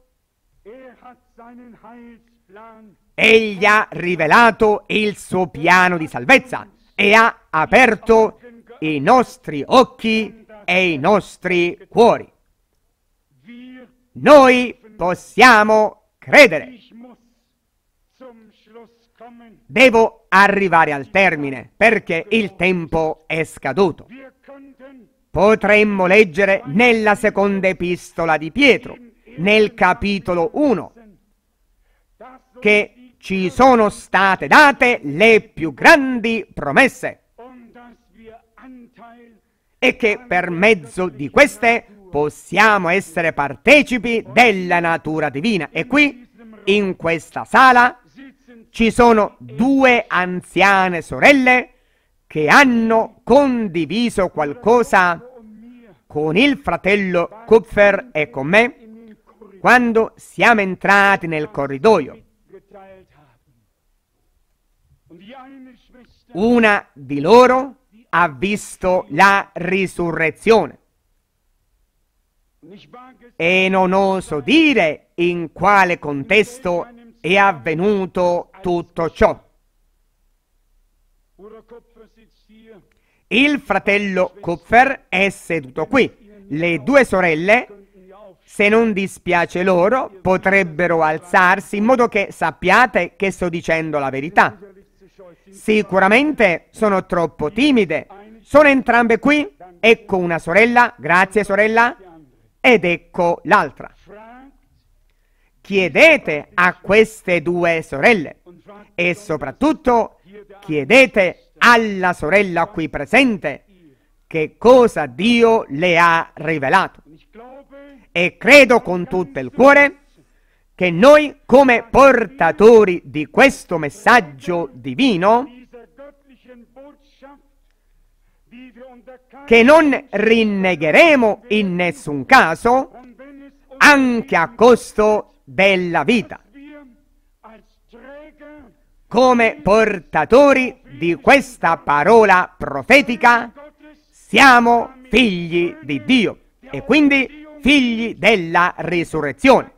Egli ha rivelato il suo piano di salvezza e ha aperto i nostri occhi e i nostri cuori. Noi possiamo credere. Devo arrivare al termine perché il tempo è scaduto. Potremmo leggere nella seconda epistola di Pietro, nel capitolo 1, che ci sono state date le più grandi promesse e che per mezzo di queste possiamo essere partecipi della natura divina. E qui, in questa sala, ci sono due anziane sorelle che hanno condiviso qualcosa con il fratello Kupfer e con me quando siamo entrati nel corridoio. Una di loro ha visto la risurrezione. E non oso dire in quale contesto è avvenuto tutto ciò. Il fratello Kupfer è seduto qui. Le due sorelle, se non dispiace loro, potrebbero alzarsi in modo che sappiate che sto dicendo la verità. Sicuramente sono troppo timide. Sono entrambe qui. Ecco una sorella, grazie sorella, ed ecco l'altra. Chiedete a queste due sorelle e soprattutto chiedete alla sorella qui presente che cosa Dio le ha rivelato. E credo con tutto il cuore che noi come portatori di questo messaggio divino, che non rinnegheremo in nessun caso, anche a costo della vita. Come portatori di questa parola profetica, siamo figli di Dio e quindi figli della risurrezione.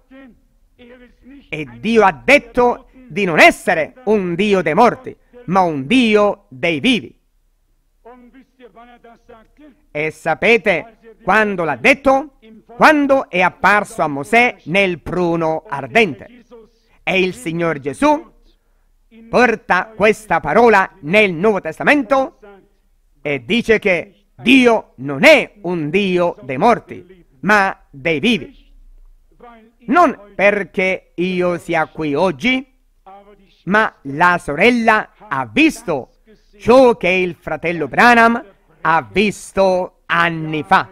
E Dio ha detto di non essere un Dio dei morti, ma un Dio dei vivi. E sapete quando l'ha detto? Quando è apparso a Mosè nel pruno ardente. E il Signor Gesù porta questa parola nel Nuovo Testamento e dice che Dio non è un Dio dei morti, ma dei vivi non perché io sia qui oggi, ma la sorella ha visto ciò che il fratello Branham ha visto anni fa.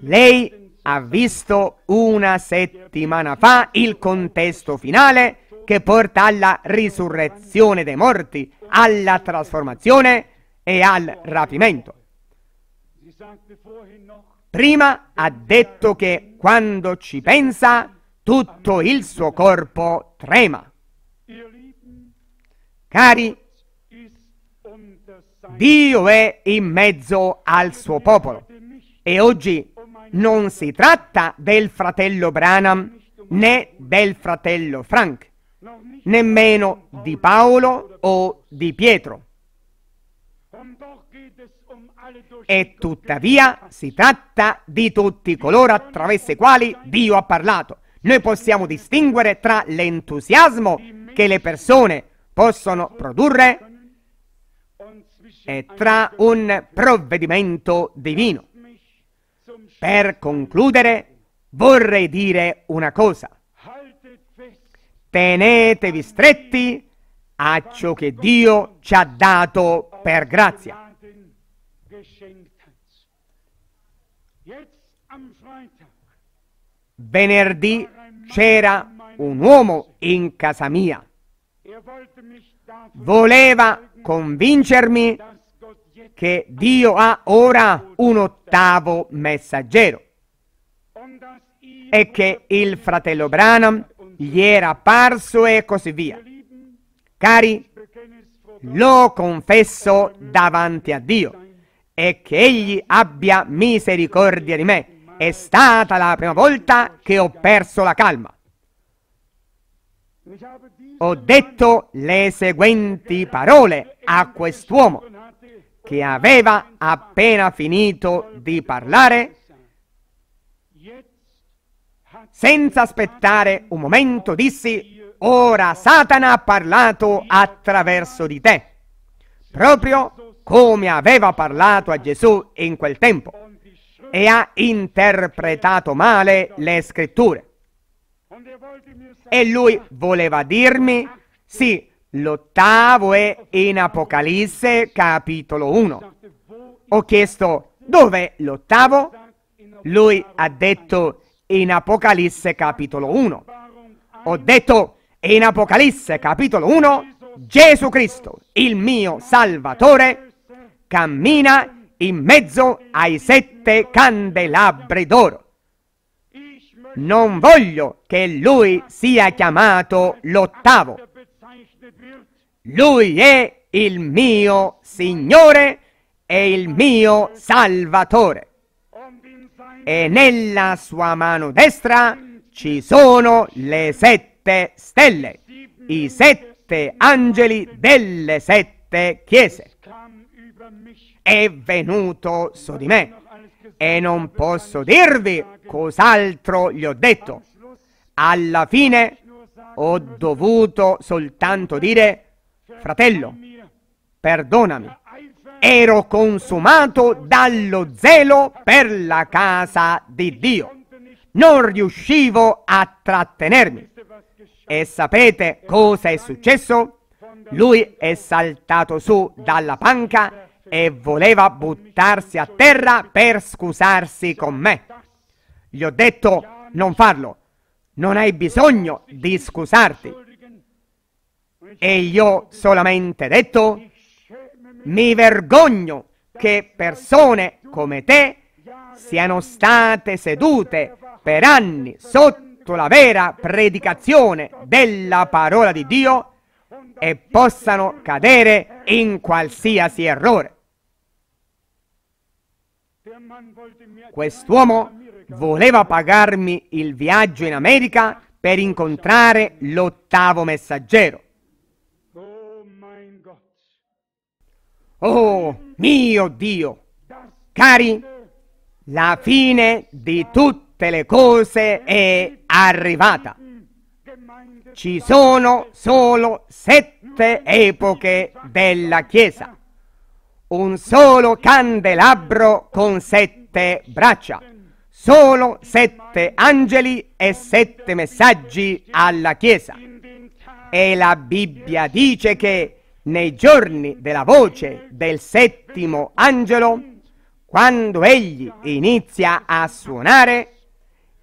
Lei ha visto una settimana fa il contesto finale che porta alla risurrezione dei morti, alla trasformazione e al rapimento. Prima ha detto che quando ci pensa tutto il suo corpo trema. Cari, Dio è in mezzo al suo popolo e oggi non si tratta del fratello Branham né del fratello Frank, nemmeno di Paolo o di Pietro. E tuttavia si tratta di tutti coloro attraverso i quali Dio ha parlato. Noi possiamo distinguere tra l'entusiasmo che le persone possono produrre e tra un provvedimento divino. Per concludere, vorrei dire una cosa. Tenetevi stretti a ciò che Dio ci ha dato per grazia. Venerdì c'era un uomo in casa mia. Er Voleva convincermi che Dio ha ora un ottavo messaggero e che il fratello Branham gli era apparso e così via. Cari, lo confesso davanti a Dio e che egli abbia misericordia di me. È stata la prima volta che ho perso la calma. Ho detto le seguenti parole a quest'uomo che aveva appena finito di parlare senza aspettare un momento dissi ora Satana ha parlato attraverso di te proprio come aveva parlato a Gesù in quel tempo e ha interpretato male le scritture. E lui voleva dirmi, sì, l'ottavo è in Apocalisse capitolo 1. Ho chiesto, dov'è l'ottavo? Lui ha detto, in Apocalisse capitolo 1. Ho detto, in Apocalisse capitolo 1, Gesù Cristo, il mio Salvatore, cammina in mezzo ai sette candelabri d'oro. Non voglio che lui sia chiamato l'ottavo. Lui è il mio Signore e il mio Salvatore. E nella sua mano destra ci sono le sette stelle, i sette angeli delle sette chiese è venuto su di me e non posso dirvi cos'altro gli ho detto. Alla fine ho dovuto soltanto dire, fratello, perdonami, ero consumato dallo zelo per la casa di Dio. Non riuscivo a trattenermi. E sapete cosa è successo? Lui è saltato su dalla panca e voleva buttarsi a terra per scusarsi con me. Gli ho detto non farlo, non hai bisogno di scusarti. E gli ho solamente detto mi vergogno che persone come te siano state sedute per anni sotto la vera predicazione della parola di Dio e possano cadere in qualsiasi errore. Quest'uomo voleva pagarmi il viaggio in America per incontrare l'ottavo messaggero. Oh mio Dio! Cari, la fine di tutte le cose è arrivata. Ci sono solo sette epoche della Chiesa un solo candelabro con sette braccia, solo sette angeli e sette messaggi alla Chiesa. E la Bibbia dice che nei giorni della voce del settimo angelo, quando egli inizia a suonare,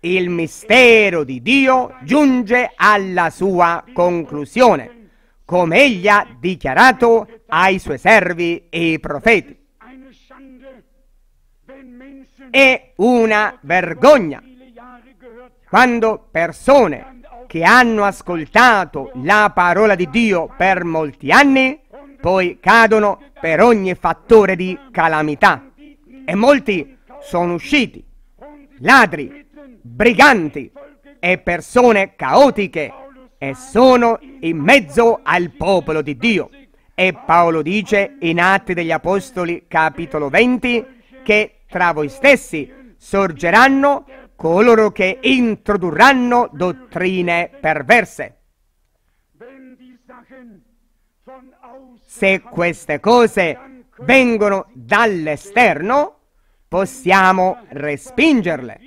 il mistero di Dio giunge alla sua conclusione come egli ha dichiarato ai suoi servi e profeti. È una vergogna quando persone che hanno ascoltato la parola di Dio per molti anni poi cadono per ogni fattore di calamità e molti sono usciti ladri, briganti e persone caotiche e sono in mezzo al popolo di Dio. E Paolo dice in Atti degli Apostoli capitolo 20 che tra voi stessi sorgeranno coloro che introdurranno dottrine perverse. Se queste cose vengono dall'esterno, possiamo respingerle.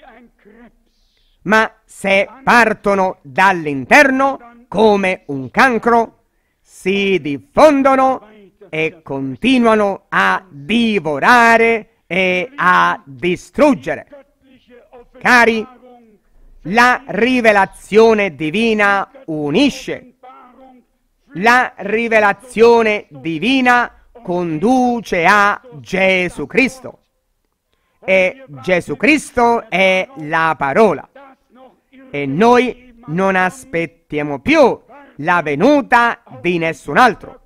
Ma se partono dall'interno come un cancro, si diffondono e continuano a divorare e a distruggere. Cari, la rivelazione divina unisce, la rivelazione divina conduce a Gesù Cristo e Gesù Cristo è la parola e noi non aspettiamo più la venuta di nessun altro.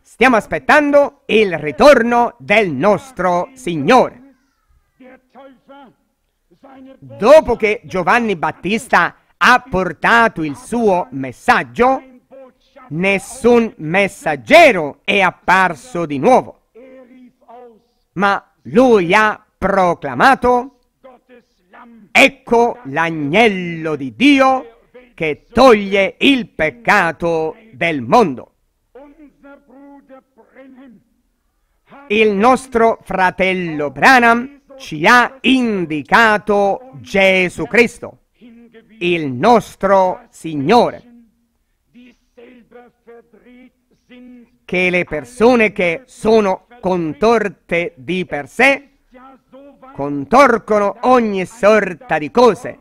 Stiamo aspettando il ritorno del nostro Signore. Dopo che Giovanni Battista ha portato il suo messaggio, nessun messaggero è apparso di nuovo, ma lui ha proclamato Ecco l'agnello di Dio che toglie il peccato del mondo. Il nostro fratello Branham ci ha indicato Gesù Cristo, il nostro Signore, che le persone che sono contorte di per sé contorcono ogni sorta di cose,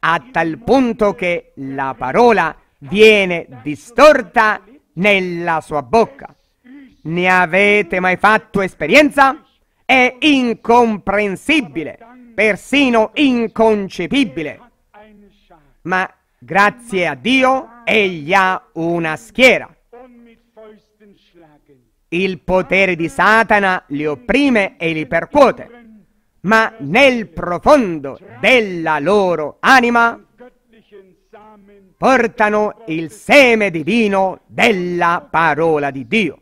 a tal punto che la parola viene distorta nella sua bocca. Ne avete mai fatto esperienza? È incomprensibile, persino inconcepibile. Ma grazie a Dio egli ha una schiera. Il potere di Satana li opprime e li percuote ma nel profondo della loro anima portano il seme divino della parola di Dio.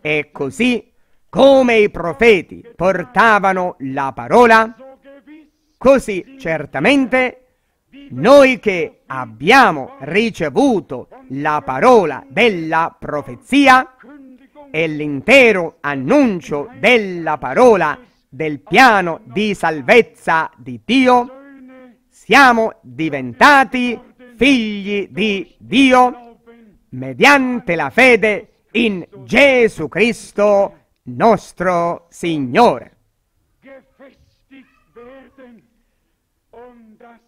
E così come i profeti portavano la parola, così certamente noi che abbiamo ricevuto la parola della profezia e l'intero annuncio della parola del piano di salvezza di Dio, siamo diventati figli di Dio mediante la fede in Gesù Cristo nostro Signore.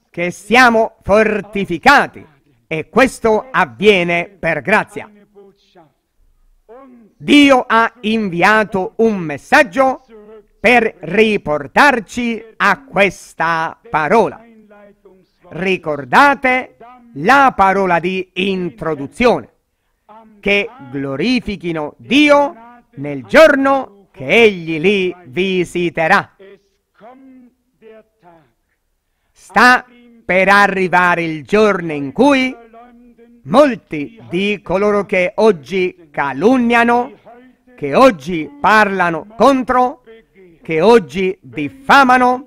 Che siamo fortificati e questo avviene per grazia. Dio ha inviato un messaggio per riportarci a questa parola. Ricordate la parola di introduzione, che glorifichino Dio nel giorno che Egli li visiterà. Sta per arrivare il giorno in cui molti di coloro che oggi calunniano, che oggi parlano contro, che oggi diffamano,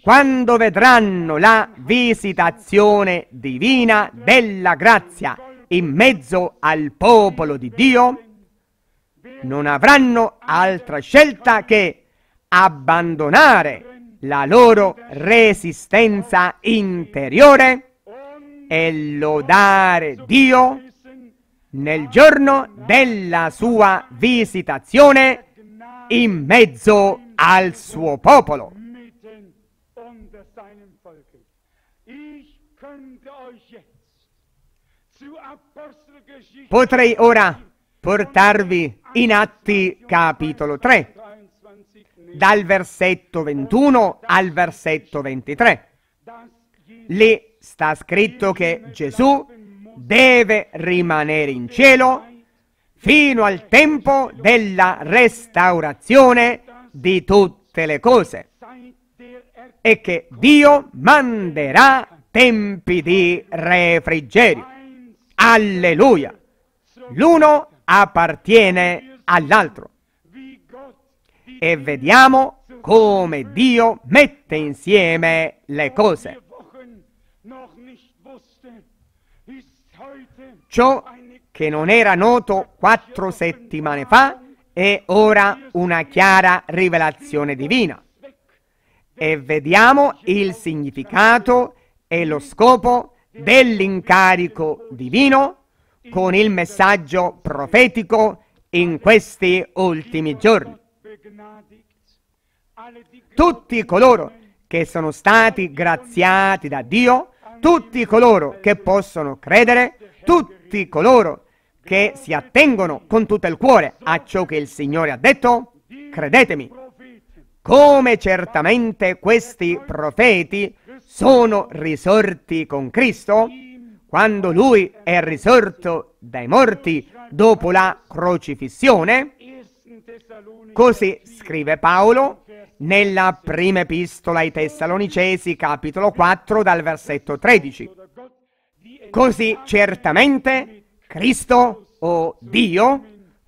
quando vedranno la visitazione divina della grazia in mezzo al popolo di Dio, non avranno altra scelta che abbandonare la loro resistenza interiore e lodare Dio nel giorno della sua visitazione in mezzo al suo popolo. Potrei ora portarvi in Atti capitolo 3, dal versetto 21 al versetto 23. Lì sta scritto che Gesù deve rimanere in cielo fino al tempo della restaurazione di tutte le cose e che Dio manderà tempi di refrigerio. Alleluia! L'uno appartiene all'altro. E vediamo come Dio mette insieme le cose. Ciò che non era noto quattro settimane fa, è ora una chiara rivelazione divina. E vediamo il significato e lo scopo dell'incarico divino con il messaggio profetico in questi ultimi giorni. Tutti coloro che sono stati graziati da Dio, tutti coloro che possono credere, tutti coloro che che si attengono con tutto il cuore a ciò che il Signore ha detto, credetemi, come certamente questi profeti sono risorti con Cristo, quando Lui è risorto dai morti dopo la crocifissione, Così scrive Paolo nella prima epistola ai Tessalonicesi, capitolo 4, dal versetto 13. Così certamente Cristo o Dio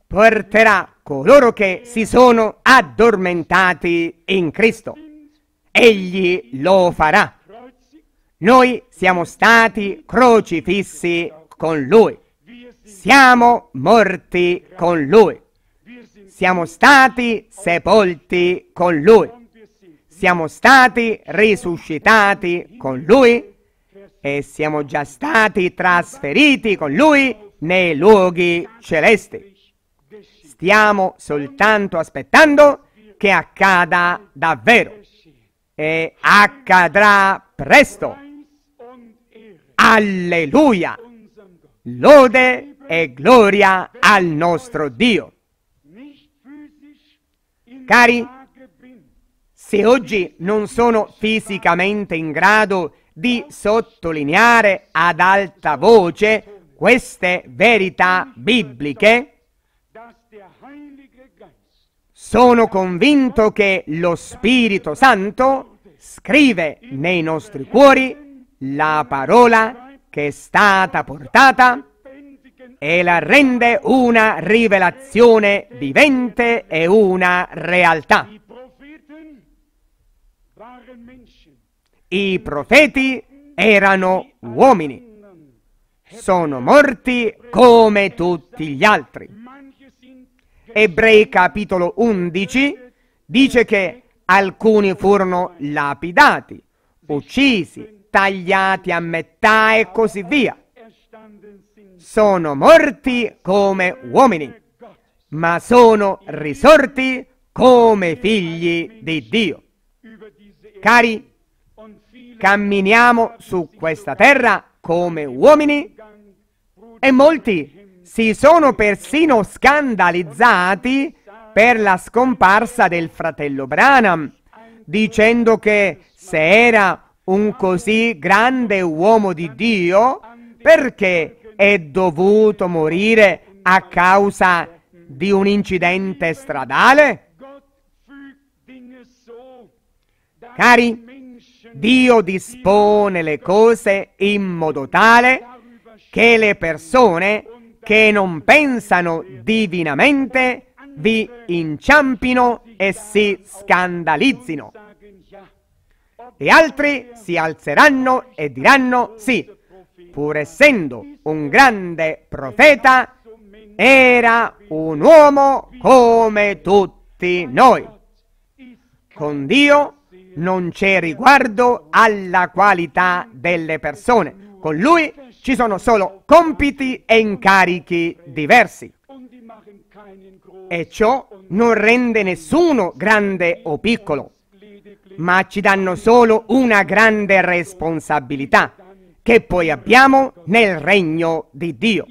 porterà coloro che si sono addormentati in Cristo. Egli lo farà. Noi siamo stati crocifissi con Lui. Siamo morti con Lui. Siamo stati sepolti con Lui. Siamo stati risuscitati con Lui e siamo già stati trasferiti con Lui nei luoghi celesti. Stiamo soltanto aspettando che accada davvero e accadrà presto. Alleluia! Lode e gloria al nostro Dio. Cari, se oggi non sono fisicamente in grado di sottolineare ad alta voce queste verità bibliche sono convinto che lo Spirito Santo scrive nei nostri cuori la parola che è stata portata e la rende una rivelazione vivente e una realtà. I profeti erano uomini sono morti come tutti gli altri. Ebrei capitolo 11 dice che alcuni furono lapidati, uccisi, tagliati a metà e così via. Sono morti come uomini, ma sono risorti come figli di Dio. Cari, camminiamo su questa terra come uomini e molti si sono persino scandalizzati per la scomparsa del fratello Branham, dicendo che se era un così grande uomo di Dio, perché è dovuto morire a causa di un incidente stradale? Cari, Dio dispone le cose in modo tale che le persone che non pensano divinamente vi inciampino e si scandalizzino. E altri si alzeranno e diranno sì, pur essendo un grande profeta, era un uomo come tutti noi. Con Dio non c'è riguardo alla qualità delle persone, con Lui ci sono solo compiti e incarichi diversi. E ciò non rende nessuno grande o piccolo, ma ci danno solo una grande responsabilità che poi abbiamo nel regno di Dio.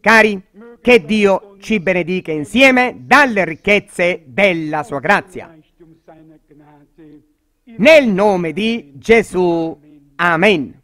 Cari, che Dio ci benedica insieme dalle ricchezze della sua grazia. Nel nome di Gesù. Amen.